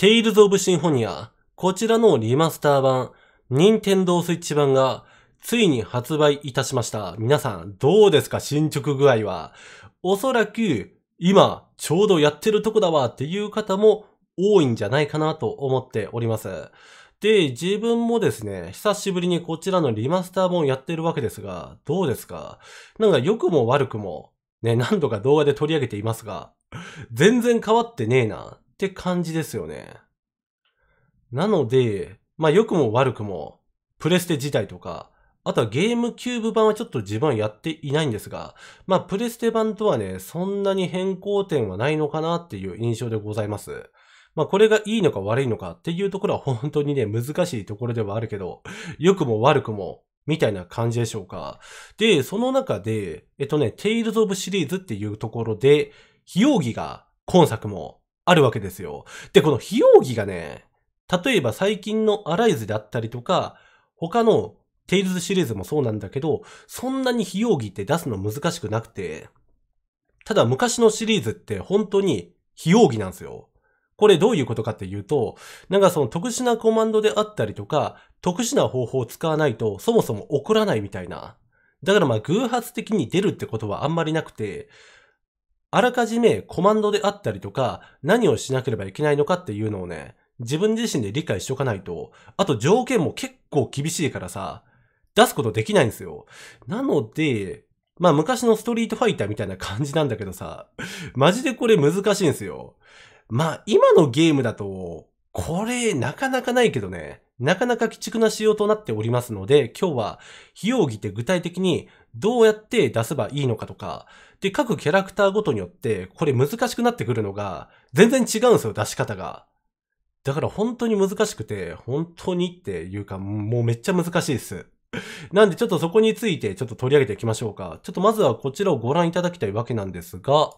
テイルズ・オブ・シンフォニア、こちらのリマスター版、ニンテンドースイ Switch 版がついに発売いたしました。皆さんどうですか進捗具合は。おそらく今ちょうどやってるとこだわっていう方も多いんじゃないかなと思っております。で、自分もですね、久しぶりにこちらのリマスター本やってるわけですが、どうですかなんか良くも悪くも、ね、何度か動画で取り上げていますが、全然変わってねえなって感じですよね。なので、まあ良くも悪くも、プレステ自体とか、あとはゲームキューブ版はちょっと自分はやっていないんですが、まあプレステ版とはね、そんなに変更点はないのかなっていう印象でございます。まあこれがいいのか悪いのかっていうところは本当にね、難しいところではあるけど、良くも悪くも、みたいな感じでしょうか。で、その中で、えっとね、テイルズ・オブ・シリーズっていうところで、非容疑が今作もあるわけですよ。で、この非容疑がね、例えば最近のアライズであったりとか、他のテイルズシリーズもそうなんだけど、そんなに非容着って出すの難しくなくて、ただ昔のシリーズって本当に非容着なんですよ。これどういうことかっていうと、なんかその特殊なコマンドであったりとか、特殊な方法を使わないとそもそも起こらないみたいな。だからまあ偶発的に出るってことはあんまりなくて、あらかじめコマンドであったりとか、何をしなければいけないのかっていうのをね、自分自身で理解しとかないと、あと条件も結構厳しいからさ、出すことできないんですよ。なので、まあ昔のストリートファイターみたいな感じなんだけどさ、マジでこれ難しいんですよ。まあ今のゲームだと、これなかなかないけどね、なかなか鬼畜な仕様となっておりますので、今日は、費用着って具体的にどうやって出せばいいのかとか、で、各キャラクターごとによって、これ難しくなってくるのが、全然違うんですよ、出し方が。だから本当に難しくて、本当にっていうか、もうめっちゃ難しいです。なんでちょっとそこについてちょっと取り上げていきましょうか。ちょっとまずはこちらをご覧いただきたいわけなんですが、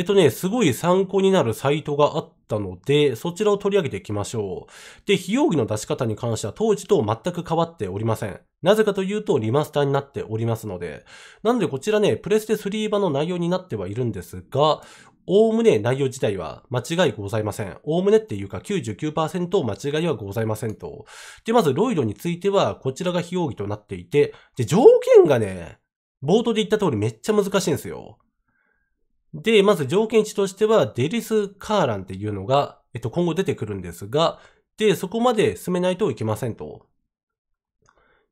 えっとね、すごい参考になるサイトがあったので、そちらを取り上げていきましょう。で、費用儀の出し方に関しては当時と全く変わっておりません。なぜかというとリマスターになっておりますので。なんでこちらね、プレステ3版の内容になってはいるんですが、おおむね内容自体は間違いございません。おおむねっていうか99%間違いはございませんと。で、まずロイドについては、こちらが非容疑となっていて、で、条件がね、冒頭で言った通りめっちゃ難しいんですよ。で、まず条件値としては、デリスカーランっていうのが、えっと、今後出てくるんですが、で、そこまで進めないといけませんと。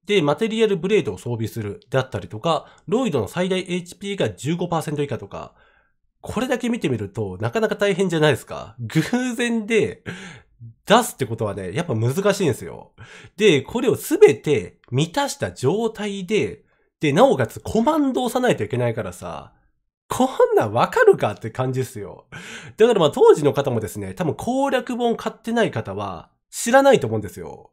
で、マテリアルブレードを装備するであったりとか、ロイドの最大 HP が15%以下とか、これだけ見てみると、なかなか大変じゃないですか。偶然で、出すってことはね、やっぱ難しいんですよ。で、これをすべて満たした状態で、で、なおかつコマンドを押さないといけないからさ、こんなわかるかって感じですよ。だからまあ当時の方もですね、多分攻略本買ってない方は知らないと思うんですよ。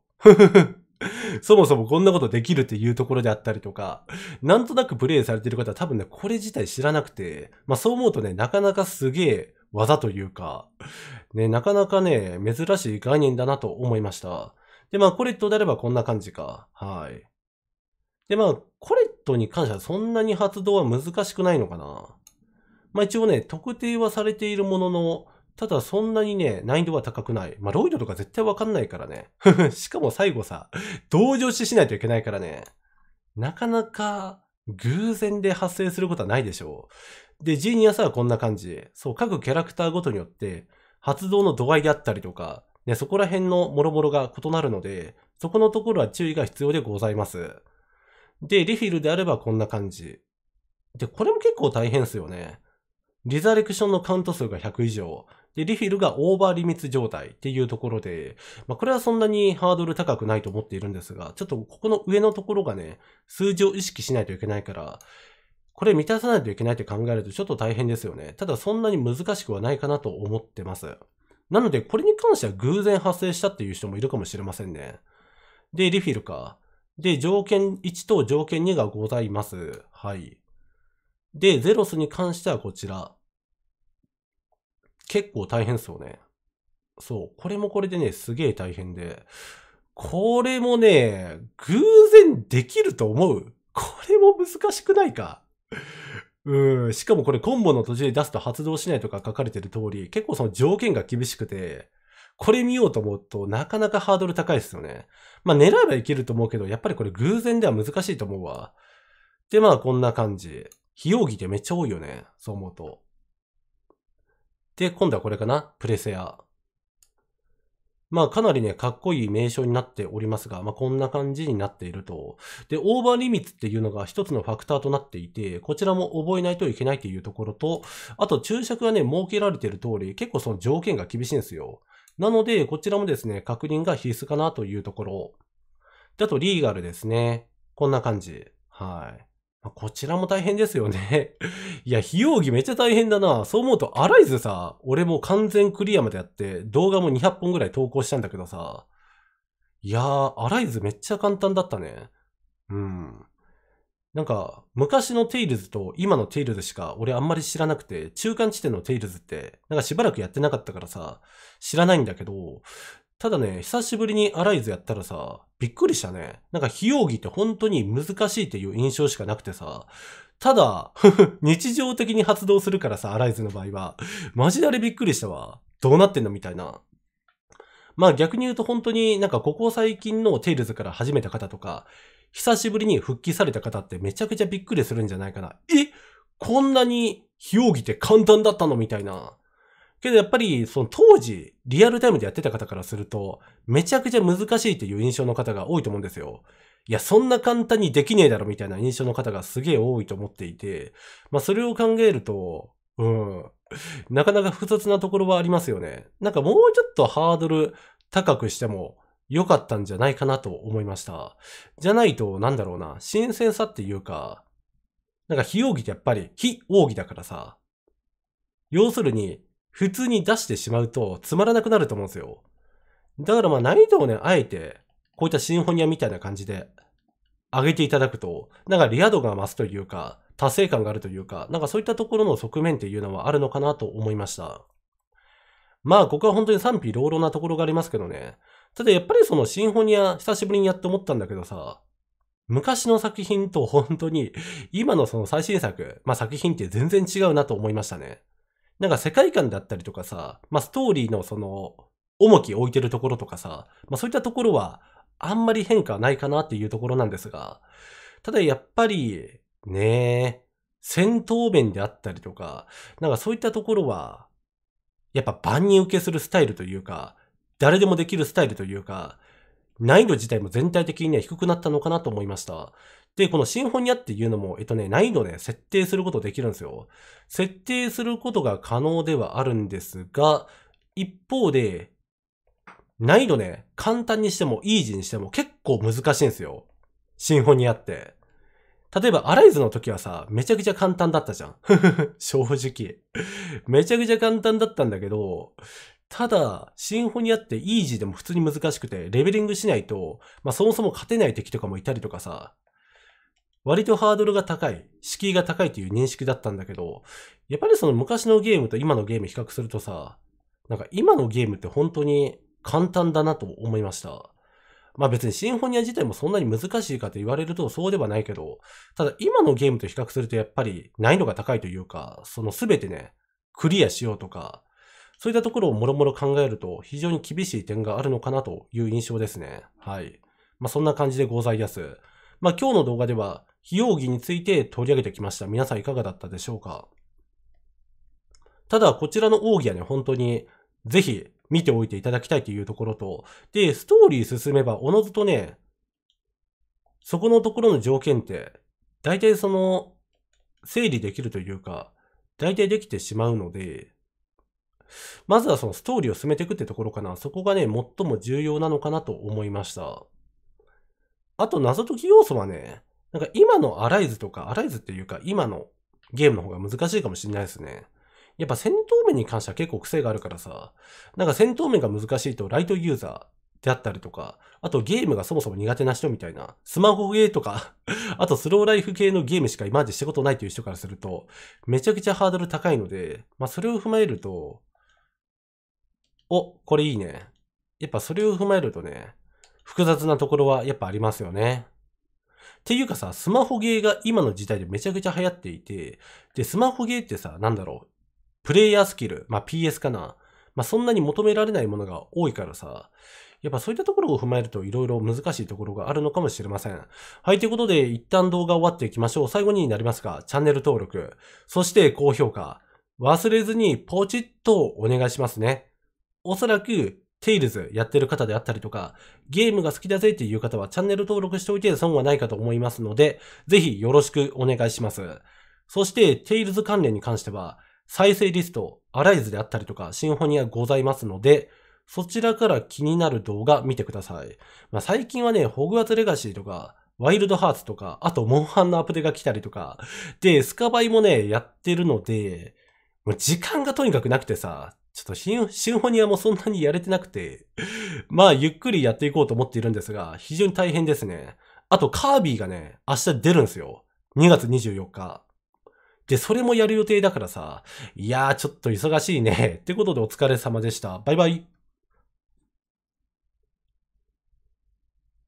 そもそもこんなことできるっていうところであったりとか、なんとなくプレイされてる方は多分ね、これ自体知らなくて、まあそう思うとね、なかなかすげえ技というか、ね、なかなかね、珍しい概念だなと思いました。で、まあコレットであればこんな感じか。はい。で、まあ、コレットに関してはそんなに発動は難しくないのかな。まあ一応ね、特定はされているものの、ただそんなにね、難易度は高くない。まあ、ロイドとか絶対わかんないからね。しかも最後さ、同情ししないといけないからね。なかなか偶然で発生することはないでしょう。で、ジーニアスはこんな感じ。そう、各キャラクターごとによって、発動の度合いであったりとか、ね、そこら辺の諸々が異なるので、そこのところは注意が必要でございます。で、リフィルであればこんな感じ。で、これも結構大変ですよね。リザレクションのカウント数が100以上、で、リフィルがオーバーリミッツ状態っていうところで、まあ、これはそんなにハードル高くないと思っているんですが、ちょっとここの上のところがね、数字を意識しないといけないから、これ満たさないといけないって考えるとちょっと大変ですよね。ただそんなに難しくはないかなと思ってます。なので、これに関しては偶然発生したっていう人もいるかもしれませんね。で、リフィルか。で、条件1と条件2がございます。はい。で、ゼロスに関してはこちら。結構大変ですよね。そう。これもこれでね、すげえ大変で。これもね、偶然できると思う。これも難しくないか。うん。しかもこれコンボの途中で出すと発動しないとか書かれてる通り、結構その条件が厳しくて、これ見ようと思うとなかなかハードル高いですよね。まあ狙えばいけると思うけど、やっぱりこれ偶然では難しいと思うわ。で、まあこんな感じ。費用疑ってめっちゃ多いよね。そう思うと。で、今度はこれかなプレセア。まあかなりね、かっこいい名称になっておりますが、まあこんな感じになっていると。で、オーバーリミッツっていうのが一つのファクターとなっていて、こちらも覚えないといけないっていうところと、あと注釈がね、設けられている通り、結構その条件が厳しいんですよ。なので、こちらもですね、確認が必須かなというところ。で、あとリーガルですね。こんな感じ。はい。こちらも大変ですよね いや、費用儀めっちゃ大変だな。そう思うと、アライズさ、俺も完全クリアまでやって、動画も200本ぐらい投稿したんだけどさ。いやー、アライズめっちゃ簡単だったね。うん。なんか、昔のテイルズと今のテイルズしか俺あんまり知らなくて、中間地点のテイルズって、なんかしばらくやってなかったからさ、知らないんだけど、ただね、久しぶりにアライズやったらさ、びっくりしたね。なんか、非容疑って本当に難しいっていう印象しかなくてさ、ただ、日常的に発動するからさ、アライズの場合は。マジであれびっくりしたわ。どうなってんのみたいな。まあ逆に言うと本当になんかここ最近のテイルズから始めた方とか、久しぶりに復帰された方ってめちゃくちゃびっくりするんじゃないかな。えこんなに非容疑って簡単だったのみたいな。けどやっぱり、その当時、リアルタイムでやってた方からすると、めちゃくちゃ難しいという印象の方が多いと思うんですよ。いや、そんな簡単にできねえだろみたいな印象の方がすげえ多いと思っていて、まあそれを考えると、うん、なかなか複雑なところはありますよね。なんかもうちょっとハードル高くしても良かったんじゃないかなと思いました。じゃないと、なんだろうな、新鮮さっていうか、なんか非奥義ってやっぱり非奥義だからさ、要するに、普通に出してしまうとつまらなくなると思うんですよ。だからまあ難易度をね、あえて、こういったシンフォニアみたいな感じで上げていただくと、なんかリア度が増すというか、達成感があるというか、なんかそういったところの側面っていうのはあるのかなと思いました。まあ、ここは本当に賛否両論なところがありますけどね。ただやっぱりそのシンフォニア、久しぶりにやって思ったんだけどさ、昔の作品と本当に、今のその最新作、まあ作品って全然違うなと思いましたね。なんか世界観だったりとかさ、まあ、ストーリーのその、重き置いてるところとかさ、まあ、そういったところは、あんまり変化ないかなっていうところなんですが、ただやっぱり、ねえ、戦闘面であったりとか、なんかそういったところは、やっぱ万人受けするスタイルというか、誰でもできるスタイルというか、難易度自体も全体的には低くなったのかなと思いました。で、このシンフォニアっていうのも、えっとね、難易度で設定することできるんですよ。設定することが可能ではあるんですが、一方で、難易度ね、簡単にしてもイージーにしても結構難しいんですよ。シンフォニアって。例えば、アライズの時はさ、めちゃくちゃ簡単だったじゃん。正直。めちゃくちゃ簡単だったんだけど、ただ、シンフォニアってイージーでも普通に難しくて、レベリングしないと、まあそもそも勝てない敵とかもいたりとかさ、割とハードルが高い、敷居が高いという認識だったんだけど、やっぱりその昔のゲームと今のゲーム比較するとさ、なんか今のゲームって本当に簡単だなと思いました。まあ別にシンフォニア自体もそんなに難しいかと言われるとそうではないけど、ただ今のゲームと比較するとやっぱり難易度が高いというか、そのすべてね、クリアしようとか、そういったところをもろもろ考えると非常に厳しい点があるのかなという印象ですね。はい。まあそんな感じでございます。まあ今日の動画では非容疑について取り上げてきました。皆さんいかがだったでしょうかただ、こちらの奥義はね、本当に、ぜひ、見ておいていただきたいというところと、で、ストーリー進めば、おのずとね、そこのところの条件って、大体その、整理できるというか、大体できてしまうので、まずはそのストーリーを進めていくってところかな。そこがね、最も重要なのかなと思いました。あと、謎解き要素はね、なんか今のアライズとか、アライズっていうか今のゲームの方が難しいかもしれないですね。やっぱ戦闘面に関しては結構癖があるからさ、なんか戦闘面が難しいとライトユーザー、であったりとか、あとゲームがそもそも苦手な人みたいな、スマホゲーとか あとスローライフ系のゲームしか今までしたことないという人からすると、めちゃくちゃハードル高いので、まあそれを踏まえると、お、これいいね。やっぱそれを踏まえるとね、複雑なところはやっぱありますよね。っていうかさ、スマホゲーが今の時代でめちゃくちゃ流行っていて、で、スマホゲーってさ、なんだろう、プレイヤースキル、まあ PS かな、まあそんなに求められないものが多いからさ、やっぱそういったところを踏まえると色々難しいところがあるのかもしれません。はい、ということで一旦動画終わっていきましょう。最後になりますが、チャンネル登録、そして高評価、忘れずにポチッとお願いしますね。おそらくテイルズやってる方であったりとか、ゲームが好きだぜっていう方はチャンネル登録しておいて損はないかと思いますので、ぜひよろしくお願いします。そして、テイルズ関連に関しては、再生リスト、アライズであったりとか、シンフォニアございますので、そちらから気になる動画見てください。まあ、最近はね、ホグワーツレガシーとか、ワイルドハーツとか、あとモンハンのアップデが来たりとか、で、スカバイもね、やってるので、時間がとにかくなくてさ、ちょっとシンシンフォニアもそんなにやれてなくて、まあゆっくりやっていこうと思っているんですが、非常に大変ですね。あとカービィがね、明日出るんですよ。2月24日。で、それもやる予定だからさ、いやーちょっと忙しいね。ってことでお疲れ様でした。バイバイ。